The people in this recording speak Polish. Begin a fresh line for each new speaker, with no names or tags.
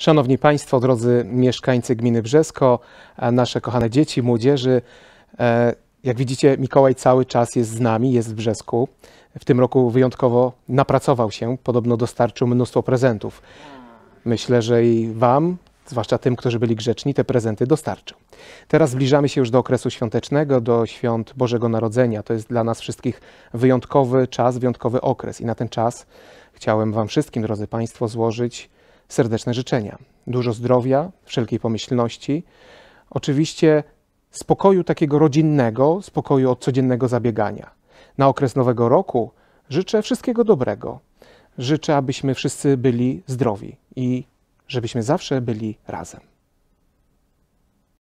Szanowni Państwo, drodzy mieszkańcy gminy Brzesko, e, nasze kochane dzieci, młodzieży, e, jak widzicie, Mikołaj cały czas jest z nami, jest w Brzesku. W tym roku wyjątkowo napracował się, podobno dostarczył mnóstwo prezentów. Myślę, że i Wam, zwłaszcza tym, którzy byli grzeczni, te prezenty dostarczył. Teraz zbliżamy się już do okresu świątecznego, do świąt Bożego Narodzenia. To jest dla nas wszystkich wyjątkowy czas, wyjątkowy okres i na ten czas chciałem Wam wszystkim, drodzy Państwo, złożyć serdeczne życzenia. Dużo zdrowia, wszelkiej pomyślności, oczywiście spokoju takiego rodzinnego, spokoju od codziennego zabiegania. Na okres Nowego Roku życzę wszystkiego dobrego. Życzę, abyśmy wszyscy byli zdrowi i żebyśmy zawsze byli razem.